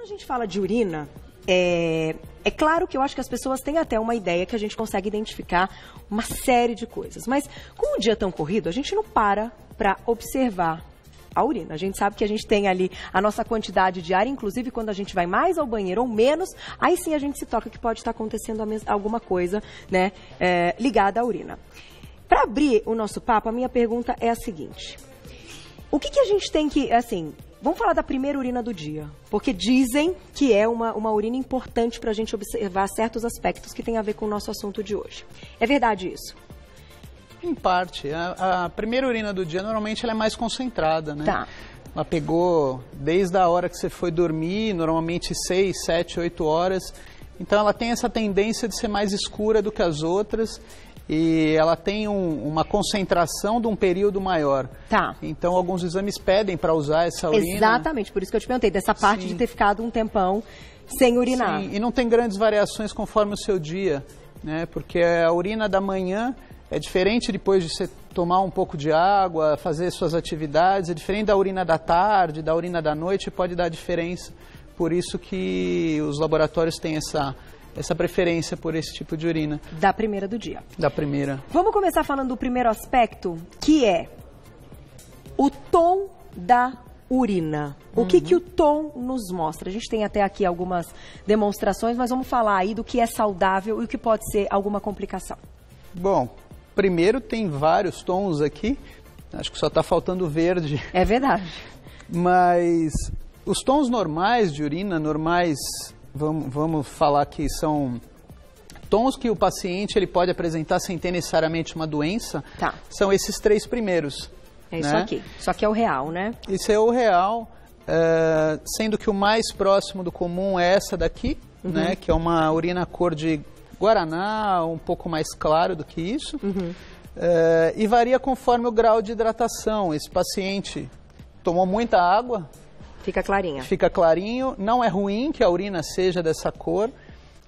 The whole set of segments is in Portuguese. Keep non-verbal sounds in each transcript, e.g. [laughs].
Quando a gente fala de urina, é, é claro que eu acho que as pessoas têm até uma ideia que a gente consegue identificar uma série de coisas. Mas com o dia tão corrido, a gente não para para observar a urina. A gente sabe que a gente tem ali a nossa quantidade de ar, inclusive quando a gente vai mais ao banheiro ou menos, aí sim a gente se toca que pode estar acontecendo alguma coisa né, é, ligada à urina. Para abrir o nosso papo, a minha pergunta é a seguinte. O que, que a gente tem que, assim, Vamos falar da primeira urina do dia, porque dizem que é uma, uma urina importante para a gente observar certos aspectos que tem a ver com o nosso assunto de hoje. É verdade isso? Em parte. A, a primeira urina do dia normalmente ela é mais concentrada, né? Tá. Ela pegou desde a hora que você foi dormir, normalmente 6, 7, 8 horas. Então ela tem essa tendência de ser mais escura do que as outras e ela tem um, uma concentração de um período maior. Tá. Então, alguns exames pedem para usar essa urina. Exatamente, por isso que eu te perguntei, dessa parte Sim. de ter ficado um tempão sem urinar. Sim, e não tem grandes variações conforme o seu dia, né? Porque a urina da manhã é diferente depois de você tomar um pouco de água, fazer suas atividades, é diferente da urina da tarde, da urina da noite, pode dar diferença. Por isso que os laboratórios têm essa essa preferência por esse tipo de urina. Da primeira do dia. Da primeira. Vamos começar falando do primeiro aspecto, que é o tom da urina. O uhum. que, que o tom nos mostra? A gente tem até aqui algumas demonstrações, mas vamos falar aí do que é saudável e o que pode ser alguma complicação. Bom, primeiro tem vários tons aqui. Acho que só está faltando verde. É verdade. Mas os tons normais de urina, normais vamos, vamos falar que são tons que o paciente ele pode apresentar sem ter necessariamente uma doença, tá. são esses três primeiros. É isso né? aqui. Só que é o real, né? Isso é o real, uh, sendo que o mais próximo do comum é essa daqui, uhum. né? Que é uma urina cor de guaraná, um pouco mais claro do que isso. Uhum. Uh, e varia conforme o grau de hidratação. Esse paciente tomou muita água, Fica clarinha. Fica clarinho. Não é ruim que a urina seja dessa cor,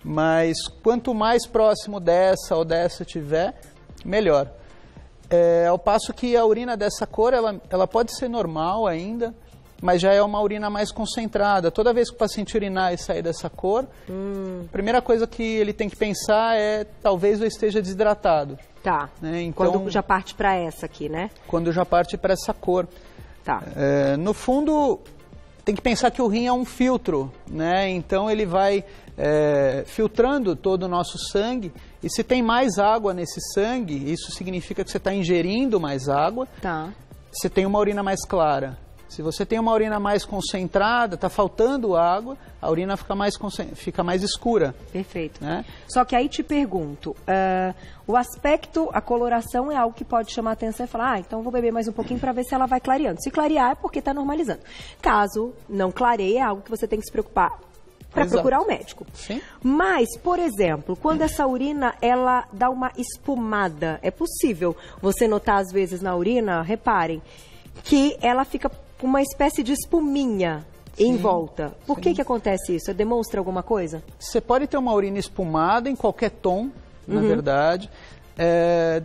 mas quanto mais próximo dessa ou dessa tiver, melhor. É, ao passo que a urina dessa cor, ela, ela pode ser normal ainda, mas já é uma urina mais concentrada. Toda vez que o paciente urinar e sair dessa cor, hum. a primeira coisa que ele tem que pensar é talvez eu esteja desidratado. Tá. Né? Então, quando já parte para essa aqui, né? Quando já parte para essa cor. Tá. É, no fundo, tem que pensar que o rim é um filtro, né? Então ele vai é, filtrando todo o nosso sangue. E se tem mais água nesse sangue, isso significa que você está ingerindo mais água. Tá. Você tem uma urina mais clara. Se você tem uma urina mais concentrada, está faltando água, a urina fica mais, fica mais escura. Perfeito. Né? Só que aí te pergunto, uh, o aspecto, a coloração é algo que pode chamar atenção e falar, ah, então vou beber mais um pouquinho para ver se ela vai clareando. Se clarear é porque está normalizando. Caso não clareie, é algo que você tem que se preocupar para procurar o um médico. Sim. Mas, por exemplo, quando essa urina ela dá uma espumada, é possível você notar às vezes na urina, reparem, que ela fica uma espécie de espuminha em volta. Por que, que acontece isso? Demonstra alguma coisa? Você pode ter uma urina espumada em qualquer tom, na uhum. verdade. É,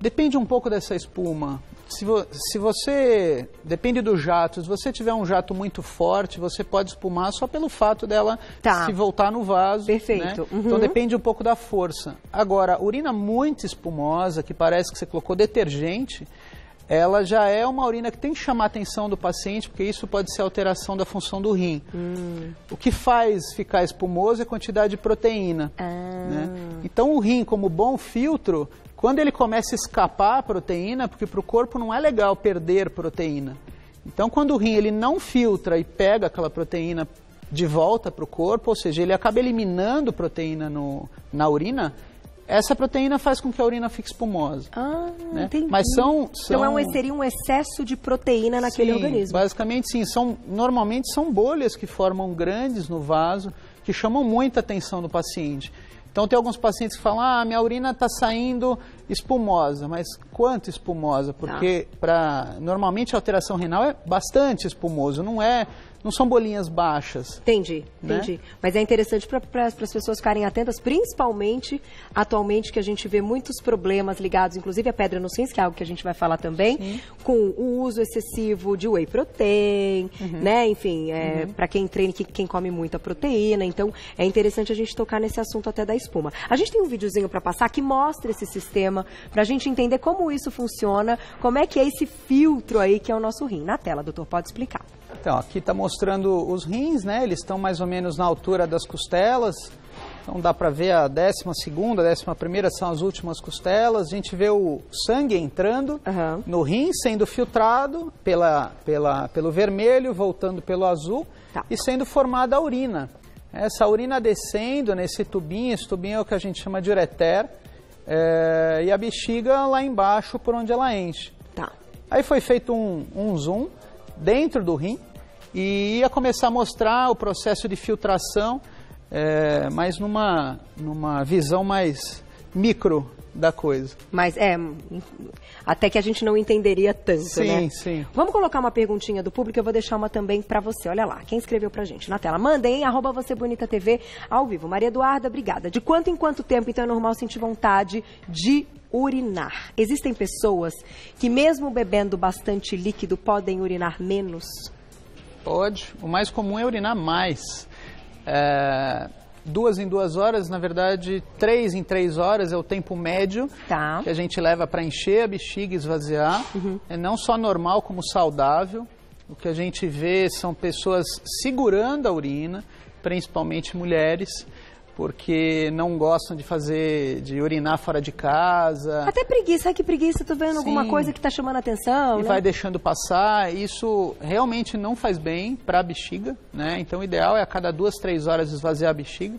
depende um pouco dessa espuma. Se, vo, se, você. Depende do jato. Se você tiver um jato muito forte, você pode espumar só pelo fato dela tá. se voltar no vaso. Né? Perfeito. Né? Uhum. Então depende um pouco da força. Agora, urina muito espumosa, que parece que você colocou detergente, ela já é uma urina que tem que chamar a atenção do paciente, porque isso pode ser alteração da função do rim. Hum. O que faz ficar espumoso é a quantidade de proteína. Ah. Né? Então, o rim, como bom filtro, quando ele começa a escapar a proteína, porque para o corpo não é legal perder proteína. Então, quando o rim ele não filtra e pega aquela proteína de volta para o corpo, ou seja, ele acaba eliminando proteína no, na urina, essa proteína faz com que a urina fique espumosa. Ah, né? entendi. Mas são, são... Então é um, seria um excesso de proteína naquele sim, organismo. basicamente sim. São, normalmente são bolhas que formam grandes no vaso, que chamam muita atenção do paciente. Então tem alguns pacientes que falam, ah, minha urina está saindo espumosa. Mas quanto espumosa? Tá. Porque pra, normalmente a alteração renal é bastante espumoso, não é não são bolinhas baixas. Entendi, né? entendi. Mas é interessante para as pessoas ficarem atentas, principalmente atualmente que a gente vê muitos problemas ligados, inclusive a pedra no rins, que é algo que a gente vai falar também, Sim. com o uso excessivo de whey protein, uhum. né? Enfim, é, uhum. para quem treina, que, quem come muita proteína. Então, é interessante a gente tocar nesse assunto até da espuma. A gente tem um videozinho para passar que mostra esse sistema, para a gente entender como isso funciona, como é que é esse filtro aí que é o nosso rim. Na tela, doutor, pode explicar. Então, aqui está mostrando mostrando os rins, né? Eles estão mais ou menos na altura das costelas. Então dá para ver a décima segunda, décima primeira são as últimas costelas. A gente vê o sangue entrando uhum. no rim, sendo filtrado pela, pela, pelo vermelho, voltando pelo azul tá. e sendo formada a urina. Essa urina descendo nesse tubinho, esse tubinho é o que a gente chama de ureter, é, e a bexiga lá embaixo por onde ela enche. Tá. Aí foi feito um, um zoom dentro do rim, e ia começar a mostrar o processo de filtração, é, mas numa, numa visão mais micro da coisa. Mas é, até que a gente não entenderia tanto, sim, né? Sim, sim. Vamos colocar uma perguntinha do público, eu vou deixar uma também para você. Olha lá, quem escreveu pra gente na tela. Mandem, arroba você bonita TV ao vivo. Maria Eduarda, obrigada. De quanto em quanto tempo, então, é normal sentir vontade de urinar? Existem pessoas que mesmo bebendo bastante líquido podem urinar menos? Pode. O mais comum é urinar mais. É, duas em duas horas, na verdade, três em três horas é o tempo médio tá. que a gente leva para encher a bexiga e esvaziar. Uhum. É não só normal, como saudável. O que a gente vê são pessoas segurando a urina, principalmente mulheres porque não gostam de fazer, de urinar fora de casa. Até preguiça, que preguiça, tu vendo Sim. alguma coisa que está chamando a atenção. E né? vai deixando passar, isso realmente não faz bem para a bexiga, né? Então o ideal é a cada duas, três horas esvaziar a bexiga,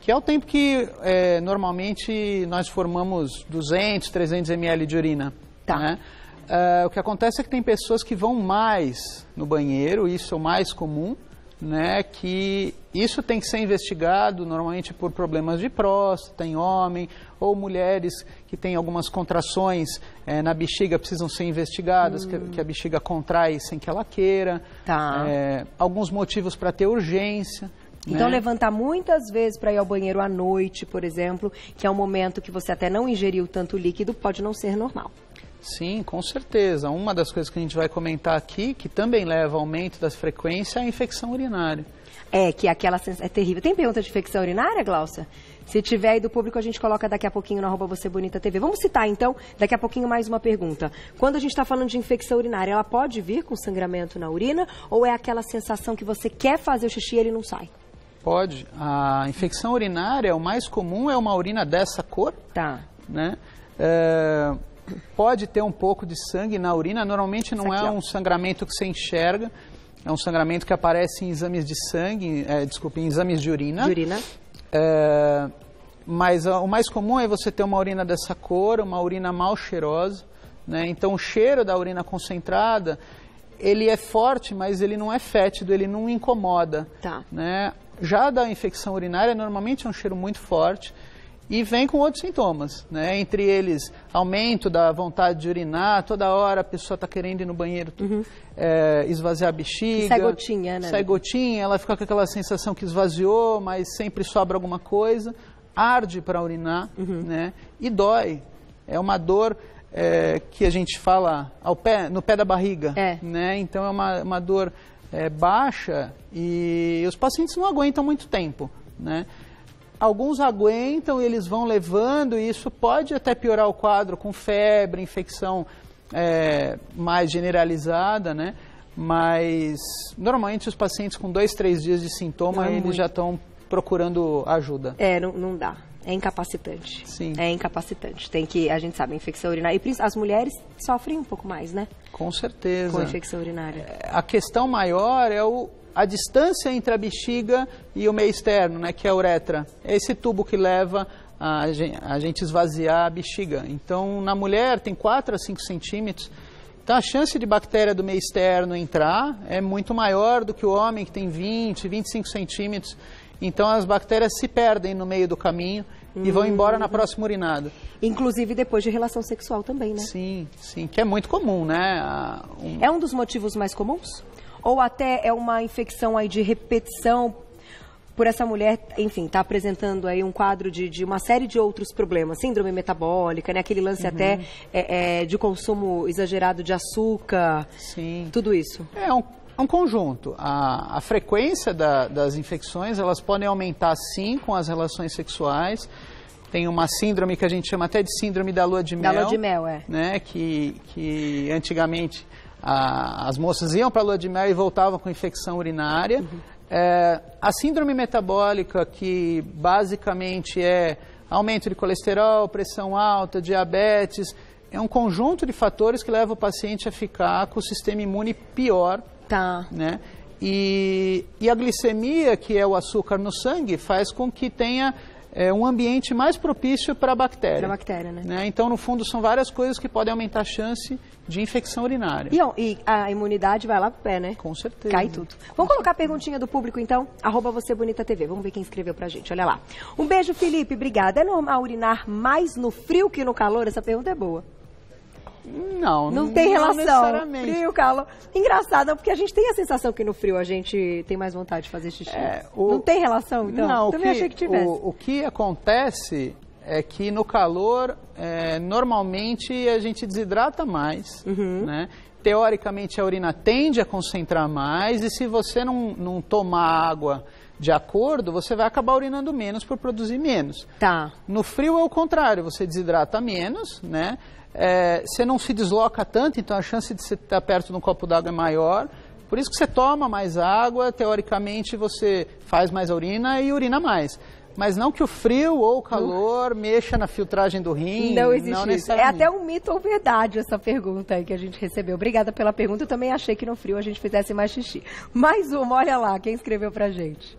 que é o tempo que é, normalmente nós formamos 200, 300 ml de urina. Tá. Né? Uh, o que acontece é que tem pessoas que vão mais no banheiro, isso é o mais comum, né, que isso tem que ser investigado normalmente por problemas de próstata em homem ou mulheres que têm algumas contrações é, na bexiga precisam ser investigadas, hum. que, que, a bexiga contrai sem que ela queira, tá. é, alguns motivos para ter urgência. Então, né? levantar muitas vezes para ir ao banheiro à noite, por exemplo, que é um momento que você até não ingeriu tanto líquido, pode não ser normal. Sim, com certeza. Uma das coisas que a gente vai comentar aqui, que também leva ao aumento das frequências, é a infecção urinária. É, que é aquela é terrível. Tem pergunta de infecção urinária, Glaucia? Se tiver aí do público, a gente coloca daqui a pouquinho no arroba Você Bonita TV. Vamos citar, então, daqui a pouquinho mais uma pergunta. Quando a gente está falando de infecção urinária, ela pode vir com sangramento na urina ou é aquela sensação que você quer fazer o xixi e ele não sai? Pode. A infecção urinária, o mais comum é uma urina dessa cor. Tá. Né? É pode ter um pouco de sangue na urina, normalmente não aqui, é um sangramento que você enxerga, é um sangramento que aparece em exames de sangue, é, desculpe, em exames de urina. De urina. É, mas o mais comum é você ter uma urina dessa cor, uma urina mal cheirosa. Né? Então o cheiro da urina concentrada, ele é forte, mas ele não é fétido, ele não incomoda. Tá. Né? Já da infecção urinária, normalmente é um cheiro muito forte e vem com outros sintomas, né? Entre eles, aumento da vontade de urinar, toda hora a pessoa está querendo ir no banheiro, uhum. é, esvaziar a bexiga. Que sai gotinha, né? Sai gotinha, ela fica com aquela sensação que esvaziou, mas sempre sobra alguma coisa. Arde para urinar, uhum. né? E dói. É uma dor é, que a gente fala ao pé, no pé da barriga, é. né? Então é uma, uma dor eh, baixa e os pacientes não aguentam muito tempo, né? alguns aguentam e eles vão levando, e isso pode até piorar o quadro com febre, infecção é, mais generalizada, né? Mas normalmente os pacientes com dois, três dias de sintoma, eles já estão procurando ajuda. É, não, não dá. É incapacitante. Sim. É incapacitante. Tem que, a gente sabe, infecção urinária. E as mulheres sofrem um pouco mais, né? Com certeza. Com infecção urinária. É, a questão maior é o, a distância entre a bexiga e o meio externo, né, que é a uretra. É esse tubo que leva a gente esvaziar a bexiga. Então, na mulher tem 4 a 5 centímetros. Então, a chance de bactéria do meio externo entrar é muito maior do que o homem, que tem 20, 25 centímetros. Então, as bactérias se perdem no meio do caminho e vão embora na uhum. próxima urinada. Inclusive depois de relação sexual também, né? Sim, sim, que é muito comum, né? Um... É um dos motivos mais comuns? ou até é uma infecção aí de repetição por essa mulher, enfim, está apresentando aí um quadro de, de, uma série de outros problemas, síndrome metabólica, né? Aquele lance uhum. até é, é, de consumo exagerado de açúcar, Sim. tudo isso. É um, é um conjunto. A, a frequência da, das infecções, elas podem aumentar sim com as relações sexuais. Tem uma síndrome que a gente chama até de síndrome da lua de mel. Da lua de mel, é. Né, que, que antigamente a, as moças iam para a lua de mel e voltavam com infecção urinária. Uhum. É, a síndrome metabólica, que basicamente é aumento de colesterol, pressão alta, diabetes, é um conjunto de fatores que leva o paciente a ficar com o sistema imune pior. Tá. Né? E, e a glicemia, que é o açúcar no sangue, faz com que tenha é, um ambiente mais propício para a bactéria. Para a bactéria, né? né? Então, no fundo, são várias coisas que podem aumentar a chance de infecção urinária. E, e a imunidade vai lá pro pé, né? Com certeza. Cai tudo. Vamos colocar certeza. a perguntinha do público, então? Arroba você bonita TV. Vamos ver quem escreveu pra gente. Olha lá. Um beijo, Felipe. Obrigada. É normal urinar mais no frio que no calor? Essa pergunta é boa. Não, não, não tem relação. Não frio, calor. Engraçado, porque a gente tem a sensação que no frio a gente tem mais vontade de fazer xixi. É, o... Não tem relação, então? Não, Também que, achei que tivesse. O, o, que acontece é que no calor, é, normalmente a gente desidrata mais, uhum. né? Teoricamente a urina tende a concentrar mais e se você não, não tomar água de acordo, você vai acabar urinando menos por produzir menos. Tá. No frio é o contrário, você desidrata menos, né? é, você não se desloca tanto, então a chance de você estar perto de um copo d'água é maior. Por isso que você toma mais água, teoricamente você faz mais urina e urina mais. Mas não que o frio ou o calor mexa na filtragem do rim. Não existe não isso. É até um mito ou verdade essa pergunta aí que a gente recebeu. Obrigada pela pergunta. Eu também achei que no frio a gente fizesse mais xixi. Mais uma, olha lá, quem escreveu pra gente.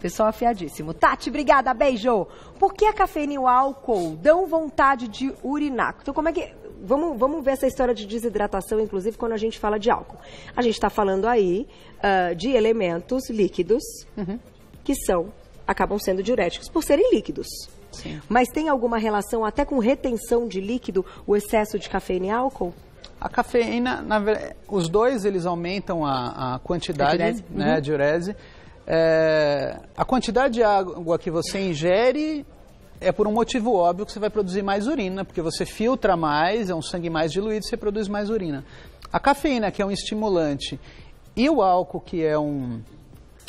Pessoal afiadíssimo. Tati, obrigada, beijo. Por que a cafeína e o álcool dão vontade de urinar? Então, como é que. Vamos, vamos ver essa história de desidratação, inclusive, quando a gente fala de álcool. A gente está falando aí uh, de elementos líquidos uhum. que são, acabam sendo diuréticos por serem líquidos. Sim. Mas tem alguma relação até com retenção de líquido, o excesso de cafeína e álcool? A cafeína, na, os dois eles aumentam a, a quantidade, a diurese. Né, uhum. a diurese é, a quantidade de água que você ingere é por um motivo óbvio que você vai produzir mais urina, porque você filtra mais, é um sangue mais diluído, você produz mais urina. A cafeína, que é um estimulante, e o álcool, que é um,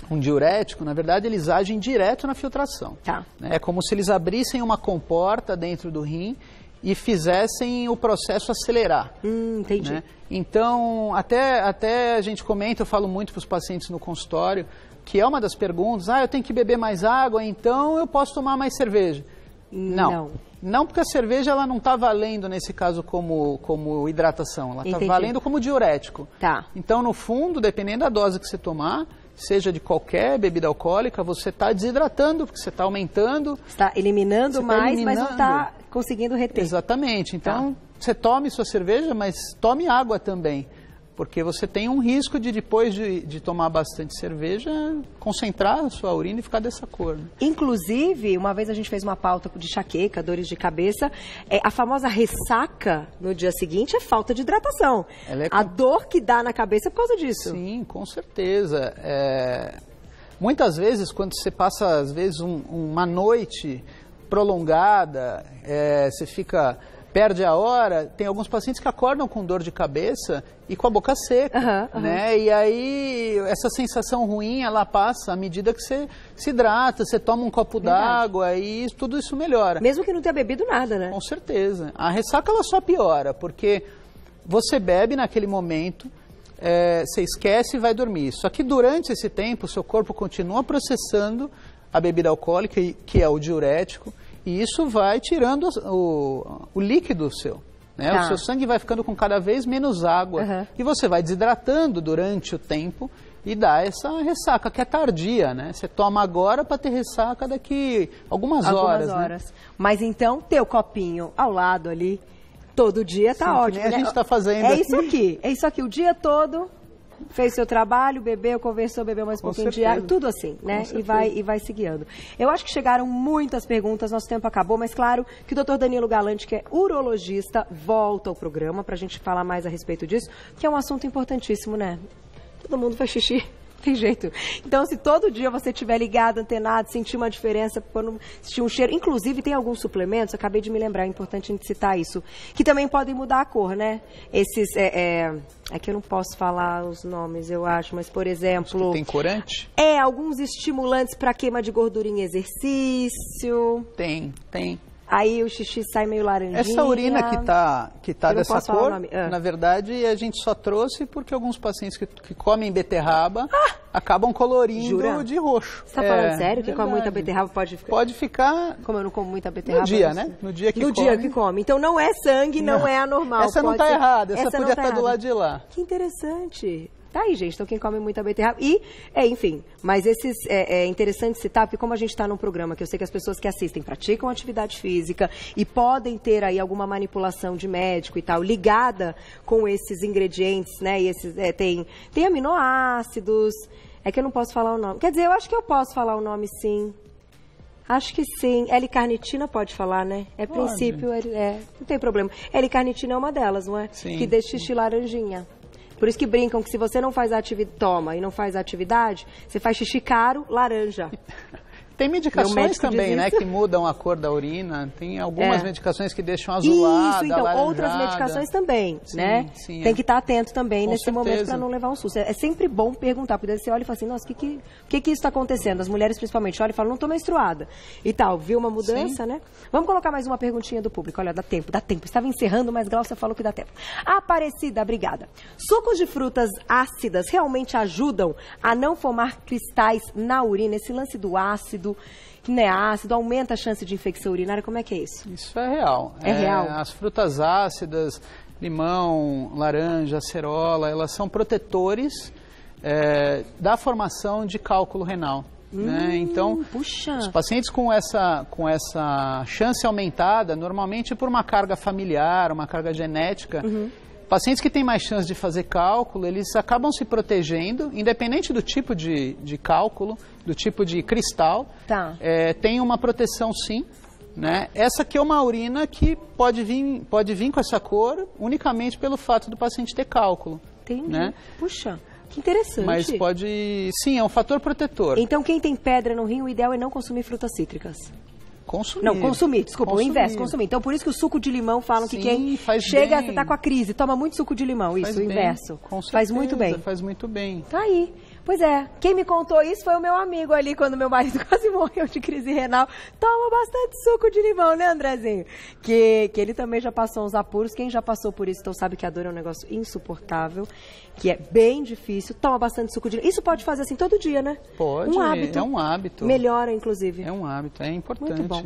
um diurético, na verdade, eles agem direto na filtração. Tá. Né? É como se eles abrissem uma comporta dentro do rim e fizessem o processo acelerar. Hum, entendi. Né? Então, até, até a gente comenta, eu falo muito para os pacientes no consultório, que é uma das perguntas, ah, eu tenho que beber mais água, então eu posso tomar mais cerveja. Não. Não, não porque a cerveja ela não está valendo nesse caso como, como hidratação, ela está valendo como diurético. Tá. Então, no fundo, dependendo da dose que você tomar, seja de qualquer bebida alcoólica, você está desidratando, porque você está aumentando. Está eliminando tá mais, tá eliminando. mas não está conseguindo reter. Exatamente. Então, tá. você tome sua cerveja, mas tome água também. Porque você tem um risco de, depois de, de tomar bastante cerveja, concentrar a sua urina e ficar dessa cor. Né? Inclusive, uma vez a gente fez uma pauta de chaqueca, dores de cabeça. É, a famosa ressaca no dia seguinte é falta de hidratação. É... A dor que dá na cabeça é por causa disso. Sim, com certeza. É... Muitas vezes, quando você passa, às vezes, um, uma noite prolongada, é, você fica perde a hora. Tem alguns pacientes que acordam com dor de cabeça e com a boca seca, uhum, uhum. né? E aí essa sensação ruim ela passa à medida que você se hidrata, você toma um copo d'água e tudo isso melhora. Mesmo que não tenha bebido nada, né? Com certeza. A ressaca ela só piora porque você bebe naquele momento, é, você esquece e vai dormir. Só que durante esse tempo, o seu corpo continua processando a bebida alcoólica, que é o diurético, e isso vai tirando o, o líquido seu. Né? Tá. O seu sangue vai ficando com cada vez menos água. Uhum. E você vai desidratando durante o tempo e dá essa ressaca, que é tardia, né? Você toma agora para ter ressaca daqui algumas, algumas horas. Né? horas. Né? Mas então, teu copinho ao lado ali, todo dia tá Sim, ótimo. a né? gente está fazendo. É isso aqui, é isso aqui o dia todo fez seu trabalho, bebeu, conversou, bebeu mais um pouquinho de água, tudo assim, né? E vai, e vai se guiando. Eu acho que chegaram muitas perguntas, nosso tempo acabou, mas claro que o doutor Danilo Galante, que é urologista, volta ao programa para a gente falar mais a respeito disso, que é um assunto importantíssimo, né? Todo mundo faz xixi. [laughs] tem jeito. Então, se todo dia você estiver ligado, antenado, sentir uma diferença, quando sentir um cheiro. Inclusive, tem alguns suplementos, acabei de me lembrar, é importante a gente citar isso, que também podem mudar a cor, né? Esses. É, é, é que eu não posso falar os nomes, eu acho, mas, por exemplo. Tem corante? É, alguns estimulantes para queima de gordura em exercício. Tem, tem. Aí o xixi sai meio laranjinha. Essa urina que está que tá dessa cor, ah. na verdade, a gente só trouxe porque alguns pacientes que, que comem beterraba ah! acabam colorindo Jura? de roxo. Você está é, falando sério? Que come muita beterraba pode ficar... Pode ficar... Como eu não como muita beterraba... No dia, né? No dia que no come. No dia que come. Então não é sangue, não, não é anormal. Essa não está ser... errada, essa, essa podia estar tá, tá do lado de lá. Que interessante. Tá aí, gente. Então, quem come muita é beterraba. E, é, enfim, mas esses é, é interessante citar, porque como a gente está num programa que eu sei que as pessoas que assistem praticam atividade física e podem ter aí alguma manipulação de médico e tal, ligada com esses ingredientes, né? E esses, é, tem, tem aminoácidos. É que eu não posso falar o nome. Quer dizer, eu acho que eu posso falar o nome sim. Acho que sim. L-carnitina pode falar, né? É pode. princípio, é, é, não tem problema. L-carnitina é uma delas, não é? Sim, que deixa xixi laranjinha. Por isso que brincam que se você não faz atividade, toma e não faz atividade, você faz xixi caro, laranja. [laughs] Tem medicações também, né, que mudam a cor da urina. Tem algumas é. medicações que deixam azulada, Isso, então, outras medicações também, sim, né? Sim, é. Tem é. que estar atento também Com nesse certeza. momento para não levar um susto. É, é sempre bom perguntar, porque você olha e fala assim, nossa, o que que, que que isso está acontecendo? As mulheres principalmente olham e falam, não estou menstruada e tal. Viu uma mudança, sim. né? Vamos colocar mais uma perguntinha do público. Olha, dá tempo, dá tempo. Estava encerrando, mas Glaucia falou que dá tempo. Aparecida, obrigada. Sucos de frutas ácidas realmente ajudam a não formar cristais na urina? Esse lance do ácido ácido, que não é ácido, aumenta a chance de infecção urinária. Como é que é isso? Isso é real. É, é real. As frutas ácidas, limão, laranja, acerola, elas são protetores é, da formação de cálculo renal. Né? Hum, né? Então, puxa. os pacientes com essa, com essa chance aumentada, normalmente por uma carga familiar, uma carga genética, uhum pacientes que têm mais chance de fazer cálculo, eles acabam se protegendo, independente do tipo de, de cálculo, do tipo de cristal. Tá. É, tem uma proteção sim. Né? Essa aqui é uma urina que pode vir, pode vir com essa cor unicamente pelo fato do paciente ter cálculo. Entendi. Né? Puxa, que interessante. Mas pode. Sim, é um fator protetor. Então, quem tem pedra no rim, o ideal é não consumir frutas cítricas. Consumir. Não, consumir, desculpa, consumir. o inverso, consumir. Então, por isso que o suco de limão falam Sim, que quem chega, bem. você tá com a crise, toma muito suco de limão, faz isso, bem, o inverso. Certeza, faz muito bem. Faz muito bem. Tá aí. Pois é, quem me contou isso foi o meu amigo ali, quando meu marido [laughs] quase morreu de crise renal. Toma bastante suco de limão, né, Andrezinho? Que, que ele também já passou uns apuros. Quem já passou por isso, então sabe que a dor é um negócio insuportável, que é bem difícil. Toma bastante suco de limão. Isso pode fazer assim todo dia, né? Pode, um é hábito. é um hábito. Melhora, inclusive. É um hábito, é importante. Muito bom.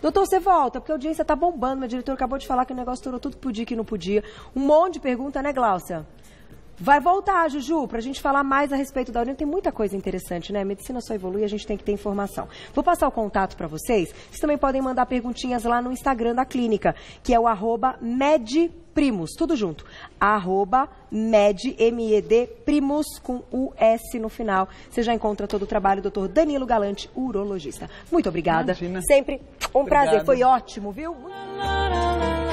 Doutor, você volta, porque a audiência tá bombando. Meu diretor acabou de falar que o negócio durou tudo podia que não podia. Um monte de pergunta, né, Gláucia? Vai voltar, Juju, para a gente falar mais a respeito da Unil. Tem muita coisa interessante, né? A medicina só evolui, a gente tem que ter informação. Vou passar o contato para vocês. Vocês também podem mandar perguntinhas lá no Instagram da clínica, que é o arroba tudo junto. Arroba med, M-E-D, primos, com U-S no final. Você já encontra todo o trabalho do Dr. Danilo Galante, urologista. Muito obrigada. Imagina. Sempre um Obrigado. prazer. Foi ótimo, viu? Muito...